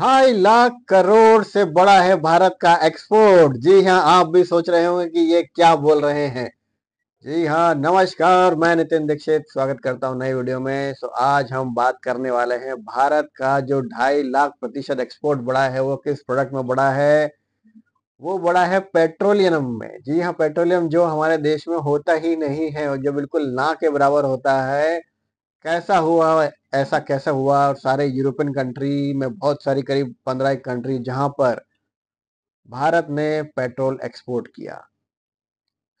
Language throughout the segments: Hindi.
ढाई लाख करोड़ से बड़ा है भारत का एक्सपोर्ट जी हाँ आप भी सोच रहे होंगे कि ये क्या बोल रहे हैं जी हाँ नमस्कार मैं नितिन दीक्षित स्वागत करता हूँ नई वीडियो में सो आज हम बात करने वाले हैं भारत का जो ढाई लाख प्रतिशत एक्सपोर्ट बढ़ा है वो किस प्रोडक्ट में बढ़ा है वो बड़ा है पेट्रोलियम में जी हाँ पेट्रोलियम जो हमारे देश में होता ही नहीं है और जो बिल्कुल ना के बराबर होता है कैसा हुआ है ऐसा कैसे हुआ और सारे यूरोपियन कंट्री में बहुत सारी करीब पंद्रह कंट्री जहां पर भारत ने पेट्रोल एक्सपोर्ट किया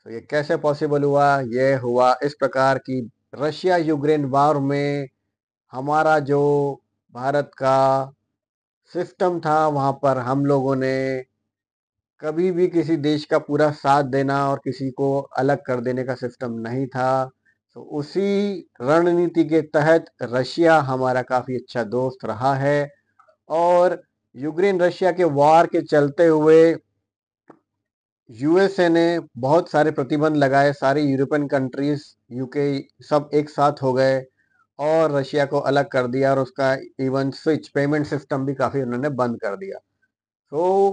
तो ये कैसे पॉसिबल हुआ ये हुआ इस प्रकार कि रशिया यूक्रेन वार में हमारा जो भारत का सिस्टम था वहाँ पर हम लोगों ने कभी भी किसी देश का पूरा साथ देना और किसी को अलग कर देने का सिस्टम नहीं था तो उसी रणनीति के तहत रशिया हमारा काफ़ी अच्छा दोस्त रहा है और यूक्रेन रशिया के वार के चलते हुए यूएसए ने बहुत सारे प्रतिबंध लगाए सारी यूरोपियन कंट्रीज यूके सब एक साथ हो गए और रशिया को अलग कर दिया और उसका इवन स्विच पेमेंट सिस्टम भी काफ़ी उन्होंने बंद कर दिया तो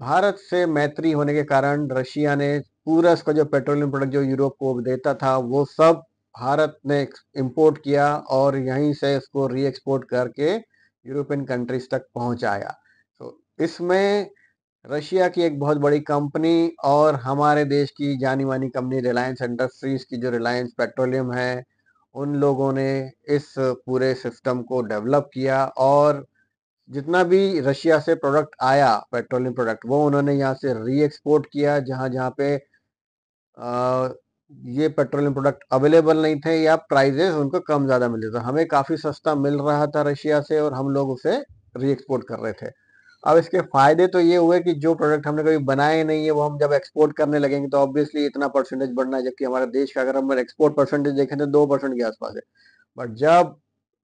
भारत से मैत्री होने के कारण रशिया ने पूरा उसका जो पेट्रोलियम प्रोडक्ट जो यूरोप को देता था वो सब भारत ने इंपोर्ट किया और यहीं से इसको री एक्सपोर्ट करके यूरोपियन कंट्रीज तक पहुंचाया तो इसमें रशिया की एक बहुत बड़ी कंपनी और हमारे देश की जानी मानी कंपनी रिलायंस इंडस्ट्रीज की जो रिलायंस पेट्रोलियम है उन लोगों ने इस पूरे सिस्टम को डेवलप किया और जितना भी रशिया से प्रोडक्ट आया पेट्रोलियम प्रोडक्ट वो उन्होंने यहाँ से री एक्सपोर्ट किया जहाँ जहाँ पे ये पेट्रोलियम प्रोडक्ट अवेलेबल नहीं थे या प्राइजेस उनको कम ज़्यादा मिले थे हमें काफ़ी सस्ता मिल रहा था रशिया से और हम लोग उसे री एक्सपोर्ट कर रहे थे अब इसके फायदे तो ये हुए कि जो प्रोडक्ट हमने कभी बनाए नहीं है वो हम जब एक्सपोर्ट करने लगेंगे तो ऑब्वियसली इतना परसेंटेज बढ़ना है जबकि हमारे देश का अगर हम एक्सपोर्ट परसेंटेज देखें तो दो परसेंट के आसपास है बट जब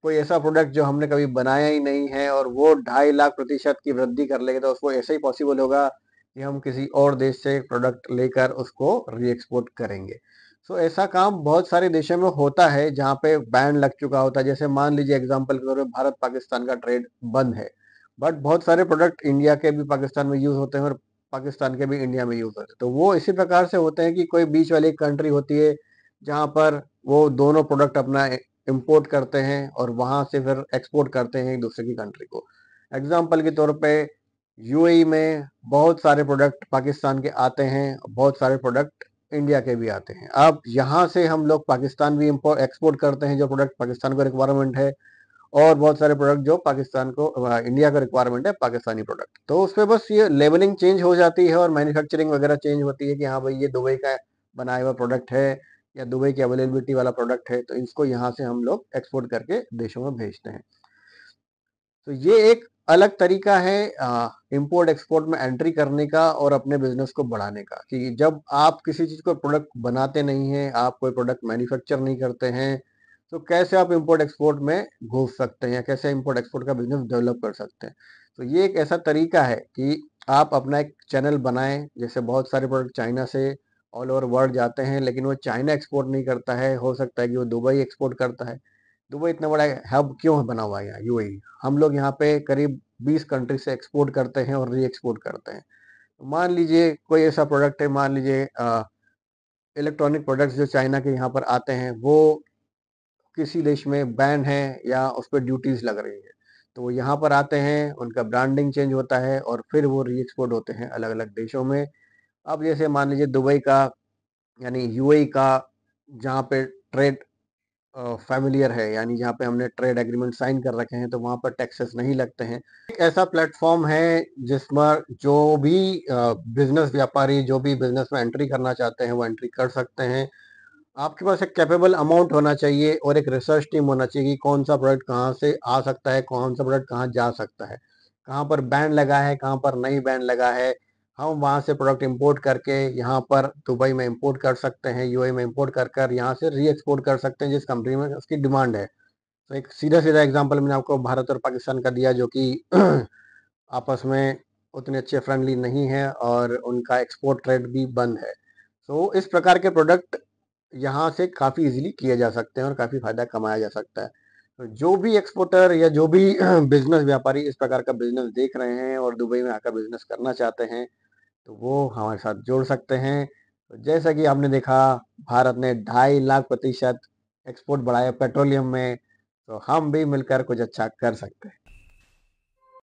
कोई ऐसा प्रोडक्ट जो हमने कभी बनाया ही नहीं है और वो ढाई लाख प्रतिशत की वृद्धि कर लेगा तो उसको ऐसा ही पॉसिबल होगा कि हम किसी और देश से प्रोडक्ट लेकर उसको रीएक्सपोर्ट करेंगे सो so, ऐसा काम बहुत सारे देशों में होता है जहाँ पे बैन लग चुका होता है जैसे मान लीजिए एग्जाम्पल के तौर पर भारत पाकिस्तान का ट्रेड बंद है बट बहुत सारे प्रोडक्ट इंडिया के भी पाकिस्तान में यूज होते हैं और पाकिस्तान के भी इंडिया में यूज होते हैं तो वो इसी प्रकार से होते हैं कि कोई बीच वाली कंट्री होती है जहाँ पर वो दोनों प्रोडक्ट अपना इम्पोर्ट करते हैं और वहां से फिर एक्सपोर्ट करते हैं एक दूसरे की कंट्री को एग्जाम्पल के तौर पर यूएई e में बहुत सारे प्रोडक्ट पाकिस्तान के आते हैं बहुत सारे प्रोडक्ट इंडिया के भी आते हैं अब यहाँ से हम लोग पाकिस्तान भी एक्सपोर्ट करते हैं जो प्रोडक्ट पाकिस्तान का रिक्वायरमेंट है और बहुत सारे प्रोडक्ट जो पाकिस्तान को इंडिया का रिक्वायरमेंट है पाकिस्तानी प्रोडक्ट तो उसमें बस ये लेवलिंग चेंज हो जाती है और मैन्युफैक्चरिंग वगैरह चेंज होती है कि हाँ भाई ये दुबई का बनाया हुआ प्रोडक्ट है या दुबई की अवेलेबिलिटी वाला प्रोडक्ट है तो इसको यहाँ से हम लोग एक्सपोर्ट करके देशों में भेजते हैं तो ये एक अलग तरीका है इम्पोर्ट एक्सपोर्ट में एंट्री करने का और अपने बिजनेस को बढ़ाने का कि जब आप किसी चीज़ को प्रोडक्ट बनाते नहीं हैं आप कोई प्रोडक्ट मैन्युफैक्चर नहीं करते हैं तो कैसे आप इम्पोर्ट एक्सपोर्ट में घुस सकते हैं या कैसे इम्पोर्ट एक्सपोर्ट का बिजनेस डेवलप कर सकते हैं तो ये एक ऐसा तरीका है कि आप अपना एक चैनल बनाएं जैसे बहुत सारे प्रोडक्ट चाइना से ऑल ओवर वर्ल्ड जाते हैं लेकिन वो चाइना एक्सपोर्ट नहीं करता है हो सकता है कि वो दुबई एक्सपोर्ट करता है दुबई तो इतना बड़ा हब क्यों बना हुआ है यहाँ यू e? हम लोग यहाँ पे करीब 20 कंट्री से एक्सपोर्ट करते हैं और री एक्सपोर्ट करते हैं तो मान लीजिए कोई ऐसा प्रोडक्ट है मान लीजिए इलेक्ट्रॉनिक प्रोडक्ट्स जो चाइना के यहाँ पर आते हैं वो किसी देश में बैन है या उस पर ड्यूटीज़ लग रही है तो वो यहाँ पर आते हैं उनका ब्रांडिंग चेंज होता है और फिर वो री एक्सपोर्ट होते हैं अलग अलग देशों में अब जैसे मान लीजिए दुबई का यानी यूएई e का जहाँ पे ट्रेड फेमिलियर है यानी जहाँ पे हमने ट्रेड एग्रीमेंट साइन कर रखे हैं तो वहाँ पर टैक्सेस नहीं लगते हैं एक ऐसा प्लेटफॉर्म है जिसमें जो भी बिजनेस व्यापारी जो भी बिजनेस में एंट्री करना चाहते हैं वो एंट्री कर सकते हैं आपके पास एक कैपेबल अमाउंट होना चाहिए और एक रिसर्च टीम होना चाहिए कि कौन सा प्रोडक्ट कहाँ से आ सकता है कौन सा प्रोडक्ट कहाँ जा सकता है कहाँ पर बैन लगा है कहाँ पर नहीं बैन लगा है हम वहाँ से प्रोडक्ट इंपोर्ट करके यहाँ पर दुबई में इंपोर्ट कर सकते हैं यू e में इंपोर्ट कर कर यहाँ से री एक्सपोर्ट कर सकते हैं जिस कंपनी में उसकी डिमांड है तो एक सीधा सीधा एग्जाम्पल मैंने आपको भारत और पाकिस्तान का दिया जो कि आपस में उतने अच्छे फ्रेंडली नहीं है और उनका एक्सपोर्ट ट्रेड भी बंद है सो इस प्रकार के प्रोडक्ट यहाँ से काफ़ी इजीली किए जा सकते हैं और काफ़ी फ़ायदा कमाया जा सकता है तो जो भी एक्सपोर्टर या जो भी बिजनेस व्यापारी इस प्रकार का बिजनेस देख रहे हैं और दुबई में आकर बिजनेस करना चाहते हैं तो वो हमारे साथ जोड़ सकते हैं तो जैसा कि आपने देखा भारत ने ढाई लाख प्रतिशत एक्सपोर्ट बढ़ाया पेट्रोलियम में तो हम भी मिलकर कुछ अच्छा कर सकते हैं